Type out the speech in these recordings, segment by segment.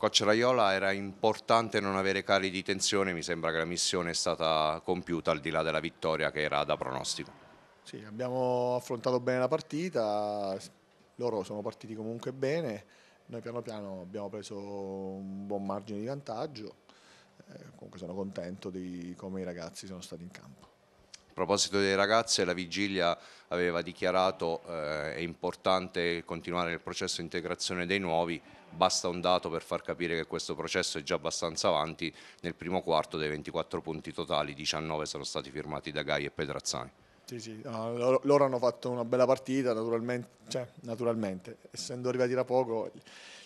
Coach Raiola era importante non avere cali di tensione, mi sembra che la missione è stata compiuta al di là della vittoria che era da pronostico. Sì, abbiamo affrontato bene la partita, loro sono partiti comunque bene, noi piano piano abbiamo preso un buon margine di vantaggio, eh, comunque sono contento di come i ragazzi sono stati in campo proposito delle ragazze, la vigilia aveva dichiarato eh, è importante continuare il processo di integrazione dei nuovi, basta un dato per far capire che questo processo è già abbastanza avanti, nel primo quarto dei 24 punti totali 19 sono stati firmati da Gai e Pedrazzani. Sì, sì, no, loro, loro, hanno fatto una bella partita, naturalmente, cioè, naturalmente, essendo arrivati da poco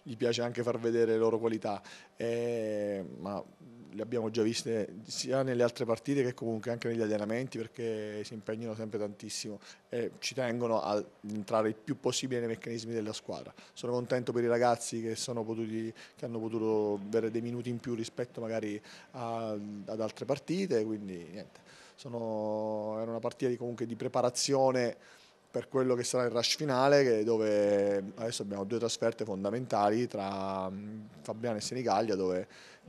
gli piace anche far vedere le loro qualità, eh, ma le abbiamo già viste sia nelle altre partite che comunque anche negli allenamenti perché si impegnano sempre tantissimo e ci tengono ad entrare il più possibile nei meccanismi della squadra. Sono contento per i ragazzi che, potuti, che hanno potuto avere dei minuti in più rispetto magari a, ad altre partite, quindi niente sono, era una partita di, comunque di preparazione per quello che sarà il rush finale, dove adesso abbiamo due trasferte fondamentali tra mm, Fabriano e Senigallia, dove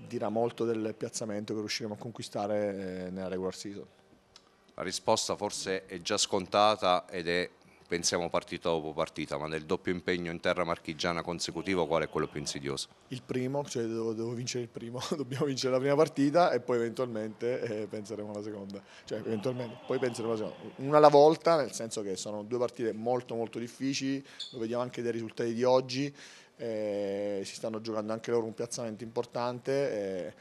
dirà molto del piazzamento che riusciremo a conquistare eh, nella regular season. La risposta forse è già scontata ed è pensiamo partita dopo partita, ma nel doppio impegno in terra marchigiana consecutivo qual è quello più insidioso? Il primo, cioè devo, devo vincere il primo, dobbiamo vincere la prima partita e poi eventualmente eh, penseremo alla seconda, cioè eventualmente poi penseremo alla seconda, una alla volta nel senso che sono due partite molto molto difficili, lo vediamo anche dai risultati di oggi, eh, si stanno giocando anche loro un piazzamento importante. Eh,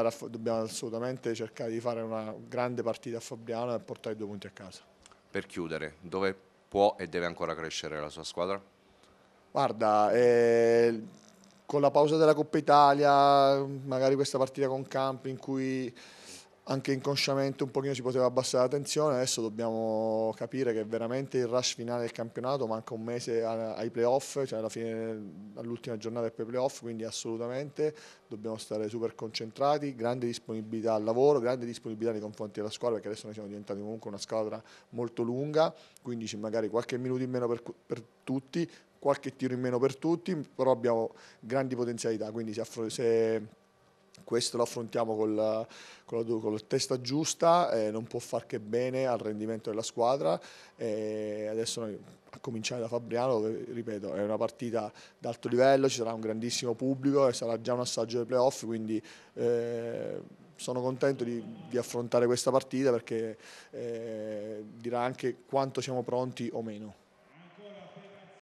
a, dobbiamo assolutamente cercare di fare una grande partita a Fabriano e portare i due punti a casa per chiudere, dove può e deve ancora crescere la sua squadra? Guarda, eh, con la pausa della Coppa Italia, magari questa partita con Campi in cui anche inconsciamente un pochino si poteva abbassare la tensione, adesso dobbiamo capire che veramente il rush finale del campionato manca un mese ai playoff, cioè alla fine, all'ultima giornata per i playoff, quindi assolutamente dobbiamo stare super concentrati, grande disponibilità al lavoro, grande disponibilità nei confronti della squadra, perché adesso noi siamo diventati comunque una squadra molto lunga, quindi magari qualche minuto in meno per, per tutti, qualche tiro in meno per tutti, però abbiamo grandi potenzialità, quindi se, se questo lo affrontiamo col, con, la, con la testa giusta, eh, non può far che bene al rendimento della squadra. Eh, adesso noi, a cominciare da Fabriano, dove, ripeto, è una partita d'alto livello, ci sarà un grandissimo pubblico e sarà già un assaggio dei playoff, quindi eh, sono contento di, di, affrontare questa partita perché eh, dirà anche quanto siamo pronti o meno.